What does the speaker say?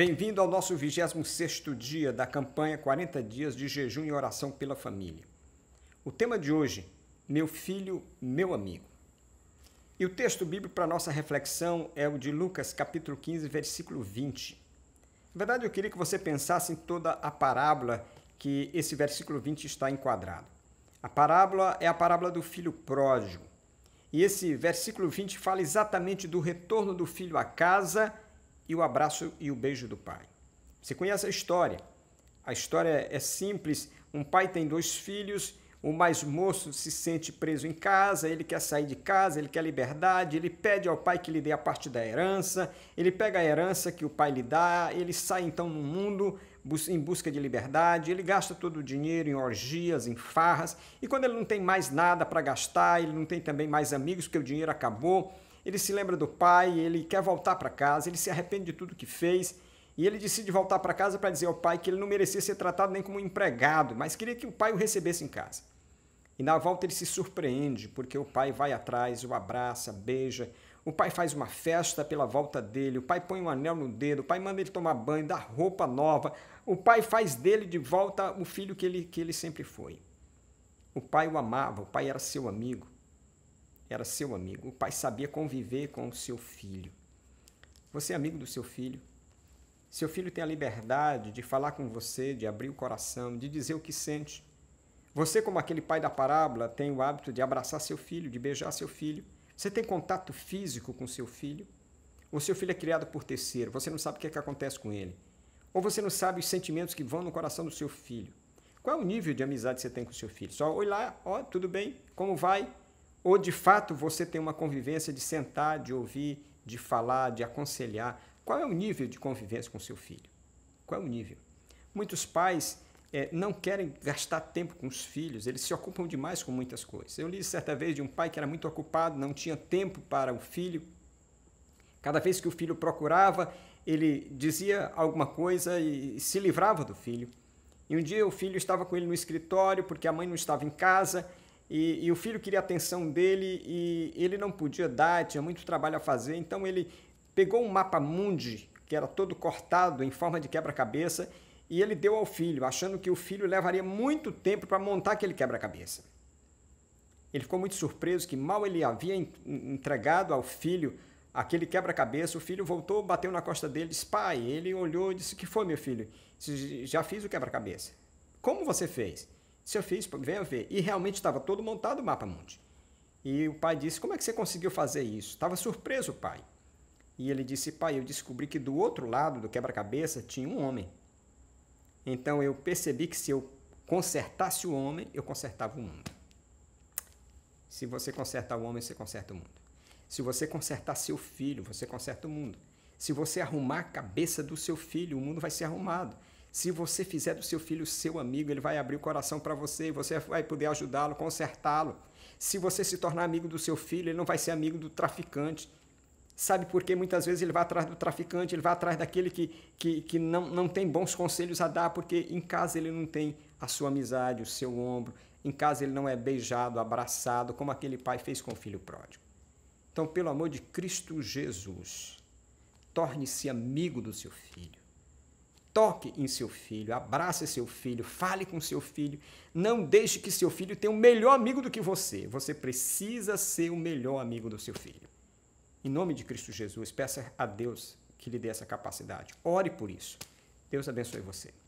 Bem-vindo ao nosso 26º dia da campanha 40 dias de jejum e oração pela família. O tema de hoje, meu filho, meu amigo. E o texto bíblico para nossa reflexão é o de Lucas capítulo 15, versículo 20. Na verdade, eu queria que você pensasse em toda a parábola que esse versículo 20 está enquadrado. A parábola é a parábola do filho pródigo. E esse versículo 20 fala exatamente do retorno do filho à casa e o abraço e o beijo do pai. Você conhece a história? A história é simples: um pai tem dois filhos, o mais moço se sente preso em casa, ele quer sair de casa, ele quer liberdade, ele pede ao pai que lhe dê a parte da herança, ele pega a herança que o pai lhe dá, ele sai então no mundo em busca de liberdade, ele gasta todo o dinheiro em orgias, em farras, e quando ele não tem mais nada para gastar, ele não tem também mais amigos porque o dinheiro acabou ele se lembra do pai, ele quer voltar para casa, ele se arrepende de tudo que fez e ele decide voltar para casa para dizer ao pai que ele não merecia ser tratado nem como um empregado, mas queria que o pai o recebesse em casa. E na volta ele se surpreende, porque o pai vai atrás, o abraça, beija. O pai faz uma festa pela volta dele, o pai põe um anel no dedo, o pai manda ele tomar banho, dá roupa nova. O pai faz dele de volta o filho que ele, que ele sempre foi. O pai o amava, o pai era seu amigo era seu amigo. O pai sabia conviver com o seu filho. Você é amigo do seu filho. Seu filho tem a liberdade de falar com você, de abrir o coração, de dizer o que sente. Você, como aquele pai da parábola, tem o hábito de abraçar seu filho, de beijar seu filho. Você tem contato físico com seu filho. Ou seu filho é criado por terceiro, você não sabe o que, é que acontece com ele. Ou você não sabe os sentimentos que vão no coração do seu filho. Qual é o nível de amizade que você tem com seu filho? Só, oi lá, ó, tudo bem? Como vai? ou de fato você tem uma convivência de sentar, de ouvir, de falar, de aconselhar? Qual é o nível de convivência com seu filho? Qual é o nível? Muitos pais é, não querem gastar tempo com os filhos, eles se ocupam demais com muitas coisas. Eu li certa vez de um pai que era muito ocupado, não tinha tempo para o filho. Cada vez que o filho procurava, ele dizia alguma coisa e se livrava do filho. E um dia o filho estava com ele no escritório porque a mãe não estava em casa e, e, o filho queria a atenção dele e ele não podia dar, tinha muito trabalho a fazer, então ele pegou um mapa mundi, que era todo cortado em forma de quebra-cabeça, e ele deu ao filho, achando que o filho levaria muito tempo para montar aquele quebra-cabeça. Ele ficou muito surpreso que mal ele havia entregado ao filho aquele quebra-cabeça, o filho voltou, bateu na costa dele, disse, pai, ele olhou e disse, que foi meu filho? Disse, já fiz o quebra-cabeça. Como você fez? Se eu fiz, venha ver. E realmente estava todo montado o mapa mundi. E o pai disse: Como é que você conseguiu fazer isso? Estava surpreso o pai. E ele disse: Pai, eu descobri que do outro lado do quebra-cabeça tinha um homem. Então eu percebi que se eu consertasse o homem, eu consertava o mundo. Se você consertar o homem, você conserta o mundo. Se você consertar seu filho, você conserta o mundo. Se você arrumar a cabeça do seu filho, o mundo vai ser arrumado. Se você fizer do seu filho seu amigo, ele vai abrir o coração para você e você vai poder ajudá-lo, consertá-lo. Se você se tornar amigo do seu filho, ele não vai ser amigo do traficante. Sabe por que muitas vezes ele vai atrás do traficante, ele vai atrás daquele que, que, que não, não tem bons conselhos a dar, porque em casa ele não tem a sua amizade, o seu ombro, em casa ele não é beijado, abraçado, como aquele pai fez com o filho pródigo. Então, pelo amor de Cristo Jesus, torne-se amigo do seu filho. Toque em seu filho, abrace seu filho, fale com seu filho. Não deixe que seu filho tenha um melhor amigo do que você. Você precisa ser o melhor amigo do seu filho. Em nome de Cristo Jesus, peça a Deus que lhe dê essa capacidade. Ore por isso. Deus abençoe você.